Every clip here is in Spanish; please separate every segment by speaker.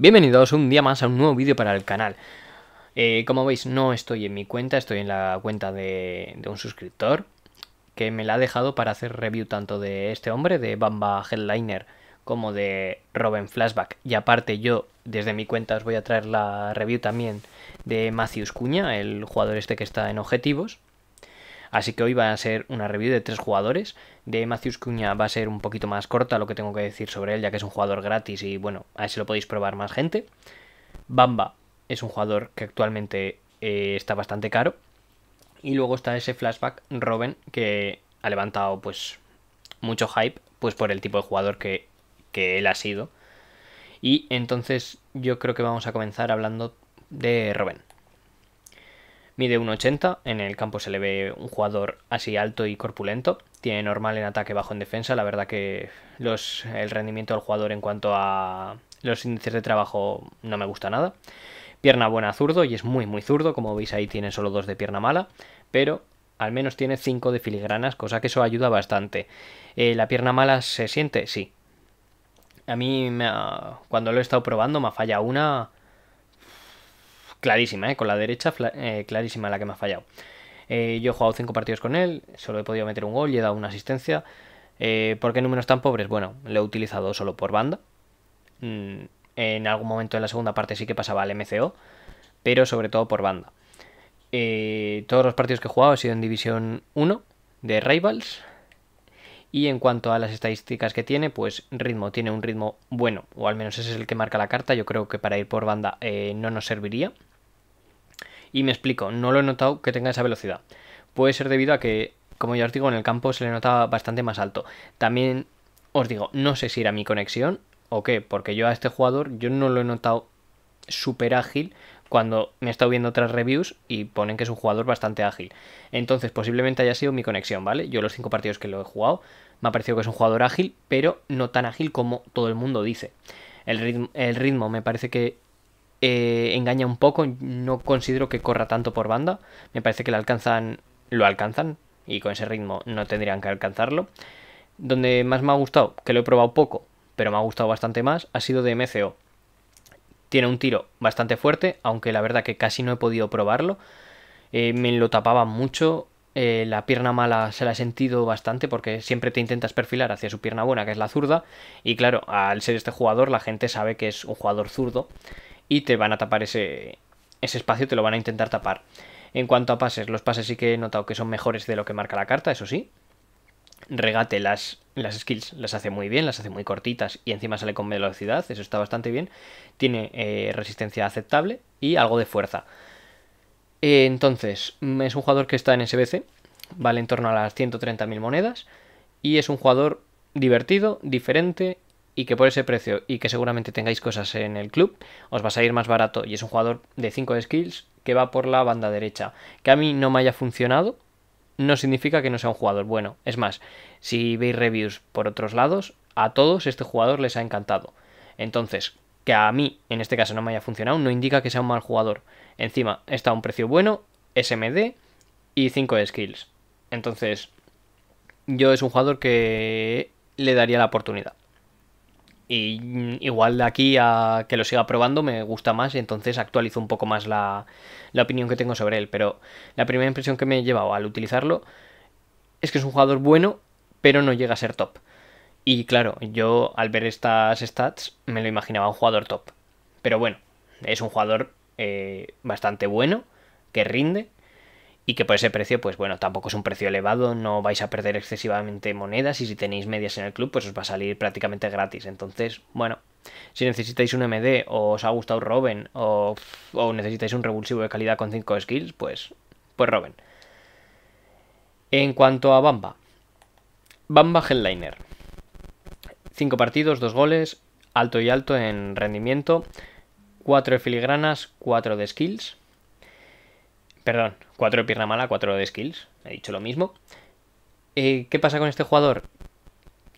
Speaker 1: Bienvenidos un día más a un nuevo vídeo para el canal. Eh, como veis, no estoy en mi cuenta, estoy en la cuenta de, un suscriptor que me la ha dejado para hacer review tanto de este hombre, de Bamba Headliner, como de Robin Flashback. Y aparte yo, desde mi cuenta, os voy a traer la review también de Matthews Cuña, el jugador este que está en objetivos. Así que hoy va a ser una review de tres jugadores. De Matthews Cuña va a ser un poquito más corta lo que tengo que decir sobre él, ya que es un jugador gratis y bueno, a si lo podéis probar más gente. Bamba es un jugador que actualmente eh, está bastante caro. Y luego está ese flashback Robin que ha levantado pues mucho hype pues por el tipo de jugador que, que él ha sido. Y entonces yo creo que vamos a comenzar hablando de Robin. Mide 1,80, en el campo se le ve un jugador así alto y corpulento. Tiene normal en ataque, bajo en defensa. La verdad que los, el rendimiento del jugador en cuanto a los índices de trabajo no me gusta nada. Pierna buena zurdo y es muy muy zurdo, como veis ahí tiene solo dos de pierna mala, pero al menos tiene cinco de filigranas, cosa que eso ayuda bastante. Eh, ¿La pierna mala se siente? Sí. A mí, me cuando lo he estado probando, me falla una clarísima, ¿eh? con la derecha, eh, clarísima la que me ha fallado. Eh, yo he jugado 5 partidos con él, solo he podido meter un gol y he dado una asistencia. ¿Por qué números tan pobres? Bueno, lo he utilizado solo por banda. Mm, en algún momento de la segunda parte sí que pasaba al MCO, pero sobre todo por banda. todos los partidos que he jugado han sido en División 1 de Rivals. Y en cuanto a las estadísticas que tiene, pues ritmo, tiene un ritmo bueno, o al menos ese es el que marca la carta. Yo creo que para ir por banda no nos serviría. Y me explico, no lo he notado que tenga esa velocidad. Puede ser debido a que, como ya os digo, en el campo se le notaba bastante más alto. También os digo, no sé si era mi conexión o qué, porque yo a este jugador yo no lo he notado súper ágil cuando me he estado viendo otras reviews y ponen que es un jugador bastante ágil. Entonces, posiblemente haya sido mi conexión, ¿vale? Yo los cinco partidos que lo he jugado me ha parecido que es un jugador ágil, pero no tan ágil como todo el mundo dice. El ritmo, el ritmo me parece que eh, engaña un poco, no considero que corra tanto por banda, me parece que lo alcanzan, lo alcanzan y con ese ritmo no tendrían que alcanzarlo. Donde más me ha gustado, que lo he probado poco, pero me ha gustado bastante más, ha sido de MCO. Tiene un tiro bastante fuerte, aunque la verdad que casi no he podido probarlo. Eh, me lo tapaba mucho, eh, la pierna mala se la he sentido bastante porque siempre te intentas perfilar hacia su pierna buena, que es la zurda, y claro, al ser este jugador la gente sabe que es un jugador zurdo y te van a tapar ese, espacio, te lo van a intentar tapar. En cuanto a pases, los pases sí que he notado que son mejores de lo que marca la carta, eso sí. Regate las, las skills, las hace muy bien, las hace muy cortitas y encima sale con velocidad, eso está bastante bien. Tiene eh, resistencia aceptable y algo de fuerza. entonces, mm, es un jugador que está en SBC, vale en torno a las 130.000 monedas y es un jugador divertido, diferente y que por ese precio y que seguramente tengáis cosas en el club, os va a salir más barato. Y es un jugador de 5 skills que va por la banda derecha. Que a mí no me haya funcionado, no significa que no sea un jugador bueno. Es más, si veis reviews por otros lados, a todos este jugador les ha encantado. Entonces, que a mí en este caso no me haya funcionado, no indica que sea un mal jugador. Encima, está a un precio bueno, SMD y 5 skills. Entonces, yo es un jugador que le daría la oportunidad. Y igual de aquí a que lo siga probando me gusta más y entonces actualizo un poco más la, opinión que tengo sobre él. Pero la primera impresión que me he llevado al utilizarlo es que es un jugador bueno, pero no llega a ser top. Y claro, yo al ver estas stats me lo imaginaba un jugador top. Pero bueno, es un jugador eh, bastante bueno, que rinde y que por ese precio, pues bueno, tampoco es un precio elevado, no vais a perder excesivamente monedas y si tenéis medias en el club, pues os va a salir prácticamente gratis. Entonces, bueno, si necesitáis un MD o os ha gustado Robin o, necesitáis un revulsivo de calidad con 5 skills, pues, pues En cuanto a Bamba, Bamba Headliner. 5 partidos, 2 goles, alto y alto en rendimiento, 4 de filigranas, 4 de skills. Perdón, 4 de pierna mala, 4 de skills. He dicho lo mismo. Eh, ¿Qué pasa con este jugador?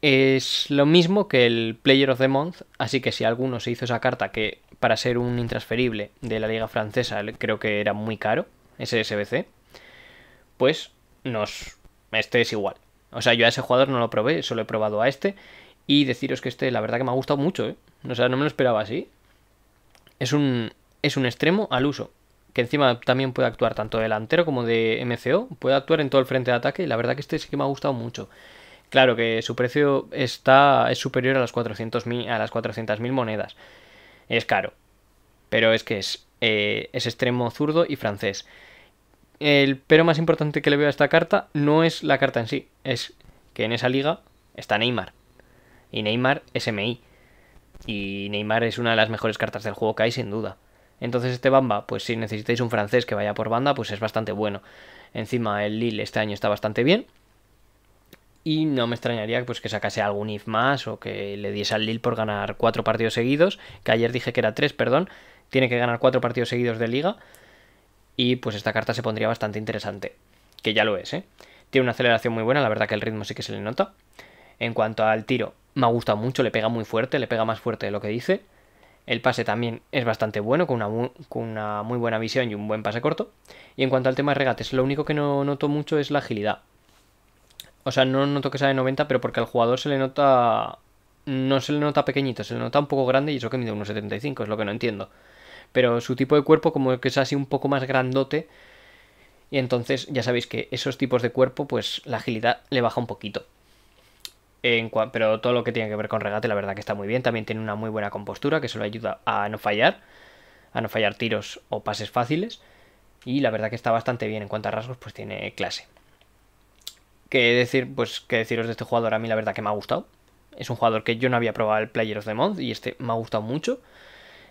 Speaker 1: Es lo mismo que el Player of the Month, así que si alguno se hizo esa carta que para ser un intransferible de la liga francesa creo que era muy caro, Ese SBC pues nos... Este es igual. O sea, yo a ese jugador no lo probé, solo he probado a este. Y deciros que este, la verdad que me ha gustado mucho, ¿eh? O sea, no me lo esperaba así. Es un, es un extremo al uso que encima también puede actuar tanto delantero como de MCO, puede actuar en todo el frente de ataque y la verdad que este sí que me ha gustado mucho. Claro que su precio está, es superior a las 400.000 a las monedas. Es caro. Pero es que es, eh, es extremo zurdo y francés. El pero más importante que le veo a esta carta no es la carta en sí, es que en esa liga está Neymar. Y Neymar es MI. Y Neymar es una de las mejores cartas del juego que hay sin duda. Entonces este Bamba, pues si necesitáis un francés que vaya por banda, pues es bastante bueno. Encima el Lil este año está bastante bien. Y no me extrañaría pues, que sacase algún IF más o que le diese al Lil por ganar cuatro partidos seguidos, que ayer dije que era tres, perdón. Tiene que ganar cuatro partidos seguidos de liga. Y pues esta carta se pondría bastante interesante. Que ya lo es, ¿eh? Tiene una aceleración muy buena, la verdad que el ritmo sí que se le nota. En cuanto al tiro, me ha gustado mucho, le pega muy fuerte, le pega más fuerte de lo que dice. El pase también es bastante bueno, con una, muy, buena visión y un buen pase corto. Y en cuanto al tema de regates, lo único que no noto mucho es la agilidad. O sea, no noto que sea de 90, pero porque al jugador se le nota... No se le nota pequeñito, se le nota un poco grande y eso que mide unos 75, es lo que no entiendo. Pero su tipo de cuerpo como que es así un poco más grandote. Y entonces ya sabéis que esos tipos de cuerpo, pues la agilidad le baja un poquito pero todo lo que tiene que ver con regate, la verdad que está muy bien. También tiene una muy buena compostura que solo ayuda a no fallar, a no fallar tiros o pases fáciles. Y la verdad que está bastante bien. En cuanto a rasgos, pues tiene clase. ¿Qué decir? Pues qué deciros de este jugador. A mí la verdad que me ha gustado. Es un jugador que yo no había probado el Player of the Month y este me ha gustado mucho.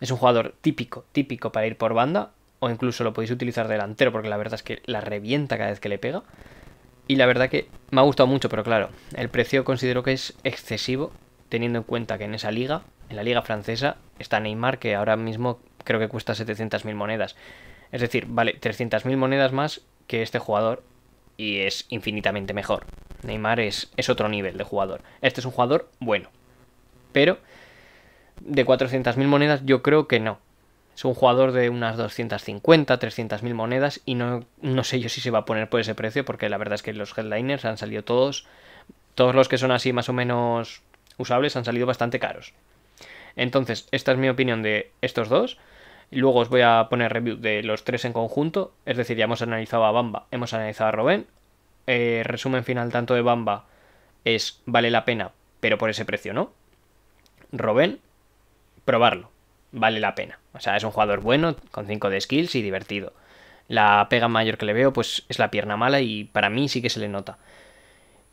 Speaker 1: Es un jugador típico, típico para ir por banda. O incluso lo podéis utilizar delantero porque la verdad es que la revienta cada vez que le pega. Y la verdad que me ha gustado mucho, pero claro, el precio considero que es excesivo, teniendo en cuenta que en esa liga, en la liga francesa, está Neymar, que ahora mismo creo que cuesta 700.000 monedas. Es decir, vale 300.000 monedas más que este jugador y es infinitamente mejor. Neymar es, es otro nivel de jugador. Este es un jugador bueno. Pero de 400.000 monedas yo creo que no. Es un jugador de unas 250, 300 mil monedas y no, sé yo si se va a poner por ese precio porque la verdad es que los headliners han salido todos, todos los que son así más o menos usables han salido bastante caros. Entonces, esta es mi opinión de estos dos. Luego os voy a poner review de los tres en conjunto, es decir, ya hemos analizado a Bamba, hemos analizado a Robén. Eh, resumen final tanto de Bamba es vale la pena, pero por ese precio no. Robén, probarlo, vale la pena. O sea, es un jugador bueno, con 5 de skills y divertido. La pega mayor que le veo, pues es la pierna mala y para mí sí que se le nota.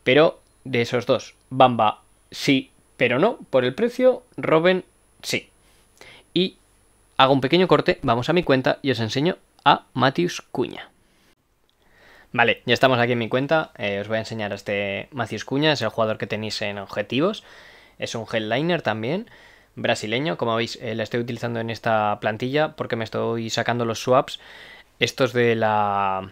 Speaker 1: Pero de esos dos, Bamba sí, pero no, por el precio, Robin sí. Y hago un pequeño corte, vamos a mi cuenta y os enseño a Matius Cuña. Vale, ya estamos aquí en mi cuenta, eh, os voy a enseñar a este Matius Cuña, es el jugador que tenéis en objetivos, es un headliner también brasileño. Como veis, eh, la estoy utilizando en esta plantilla porque me estoy sacando los swaps. Estos de la...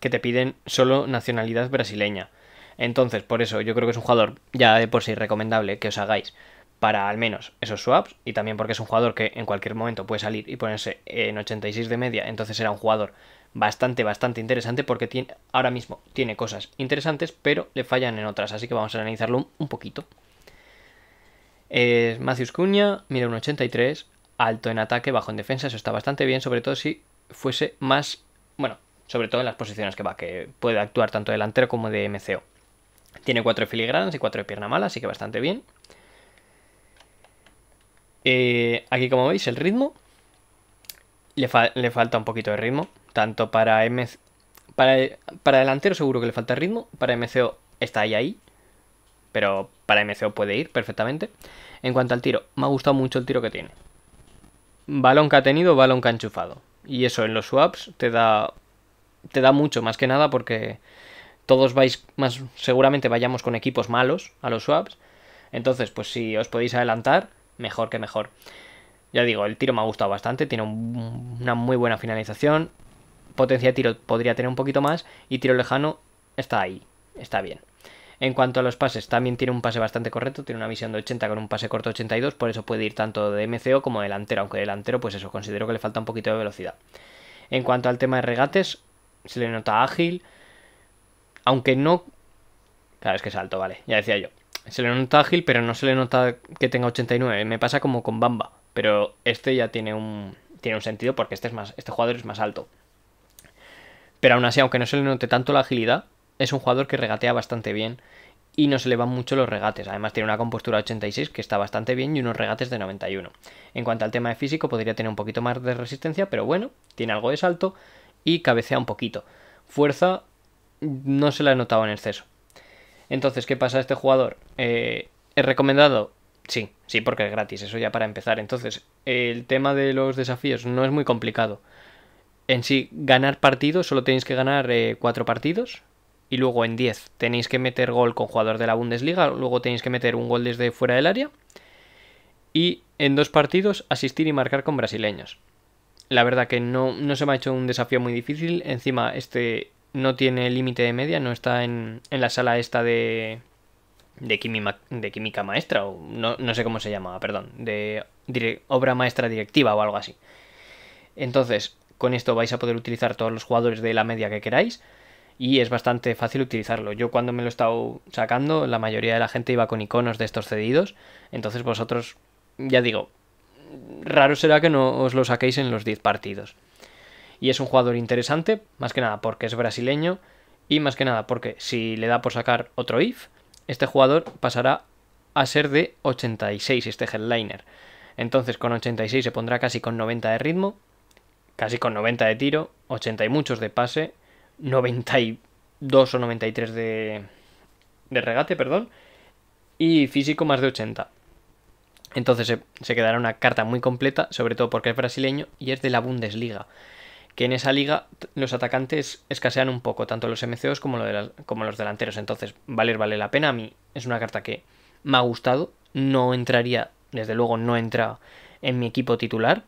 Speaker 1: que te piden solo nacionalidad brasileña. Entonces, por eso, yo creo que es un jugador ya de por sí recomendable que os hagáis para al menos esos swaps y también porque es un jugador que en cualquier momento puede salir y ponerse en 86 de media, entonces era un jugador bastante, bastante interesante porque tiene, ahora mismo tiene cosas interesantes pero le fallan en otras, así que vamos a analizarlo un poquito. Es Matthews Cuña, mira un 83, alto en ataque, bajo en defensa, eso está bastante bien, sobre todo si fuese más, bueno, sobre todo en las posiciones que va, que puede actuar tanto delantero como de MCO. Tiene 4 filigranas y 4 de pierna mala, así que bastante bien. Eh, aquí como veis el ritmo, le, falta un poquito de ritmo, tanto para MCO para, para delantero seguro que le falta ritmo, para MCO está ahí ahí, pero para MCO puede ir perfectamente. En cuanto al tiro, me ha gustado mucho el tiro que tiene. Balón que ha tenido, balón que ha enchufado. Y eso en los swaps te da, te da mucho, más que nada porque todos vais, más seguramente vayamos con equipos malos a los swaps. Entonces, pues si os podéis adelantar, mejor que mejor. Ya digo, el tiro me ha gustado bastante, tiene una muy buena finalización. Potencia de tiro podría tener un poquito más y tiro lejano está ahí, está bien. En cuanto a los pases, también tiene un pase bastante correcto, tiene una visión de 80 con un pase corto 82, por eso puede ir tanto de MCO como delantero, aunque delantero, pues eso, considero que le falta un poquito de velocidad. En cuanto al tema de regates, se le nota ágil, aunque no... Claro, es que es alto, vale, ya decía yo. Se le nota ágil, pero no se le nota que tenga 89, me pasa como con Bamba, pero este ya tiene un, tiene un sentido porque este, es más, este jugador es más alto. Pero aún así, aunque no se le note tanto la agilidad, es un jugador que regatea bastante bien y no se le van mucho los regates. Además tiene una compostura 86 que está bastante bien y unos regates de 91. En cuanto al tema de físico podría tener un poquito más de resistencia, pero bueno, tiene algo de salto y cabecea un poquito. Fuerza no se la he notado en exceso. Entonces, ¿qué pasa a este jugador? Eh, ¿Es recomendado? Sí, sí, porque es gratis, eso ya para empezar. Entonces, el tema de los desafíos no es muy complicado. En sí, ganar partidos, solo tenéis que ganar eh, cuatro partidos, y luego en 10 tenéis que meter gol con jugador de la Bundesliga, luego tenéis que meter un gol desde fuera del área y en dos partidos asistir y marcar con brasileños. La verdad que no, no se me ha hecho un desafío muy difícil, encima este no tiene límite de media, no está en, la sala esta de, de, química, de química maestra, o no, no, sé cómo se llamaba perdón, de obra maestra directiva o algo así. Entonces, con esto vais a poder utilizar todos los jugadores de la media que queráis y es bastante fácil utilizarlo. Yo cuando me lo he estado sacando, la mayoría de la gente iba con iconos de estos cedidos, entonces vosotros, ya digo, raro será que no os lo saquéis en los 10 partidos. Y es un jugador interesante, más que nada porque es brasileño y más que nada porque si le da por sacar otro if, este jugador pasará a ser de 86, este headliner. Entonces con 86 se pondrá casi con 90 de ritmo, casi con 90 de tiro, 80 y muchos de pase, 92 o 93 de, de regate, perdón, y físico más de 80. Entonces se, quedará una carta muy completa, sobre todo porque es brasileño y es de la Bundesliga. Que en esa liga los atacantes escasean un poco, tanto los MCOs como, como los delanteros. Entonces, valer vale la pena. A mí es una carta que me ha gustado. No entraría, desde luego no entra en mi equipo titular.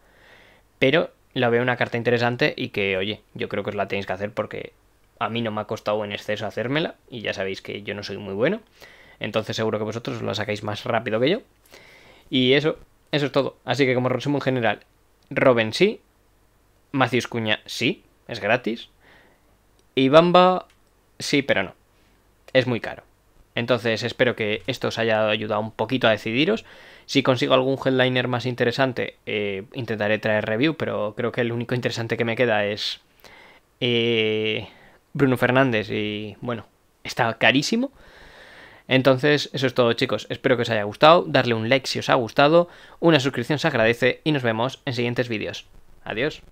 Speaker 1: Pero la veo una carta interesante y que, oye, yo creo que os la tenéis que hacer porque a mí no me ha costado en exceso hacérmela y ya sabéis que yo no soy muy bueno. Entonces seguro que vosotros la sacáis más rápido que yo. Y eso, eso es todo. Así que como resumen general, Robin sí, Macius Cuña sí, es gratis. Y Bamba sí, pero no. Es muy caro. Entonces espero que esto os haya ayudado un poquito a decidiros. Si consigo algún headliner más interesante, eh, intentaré traer review, pero creo que el único interesante que me queda es eh, Bruno Fernández y bueno, está carísimo. Entonces, eso es todo chicos, espero que os haya gustado, darle un like si os ha gustado, una suscripción se agradece y nos vemos en siguientes vídeos. Adiós.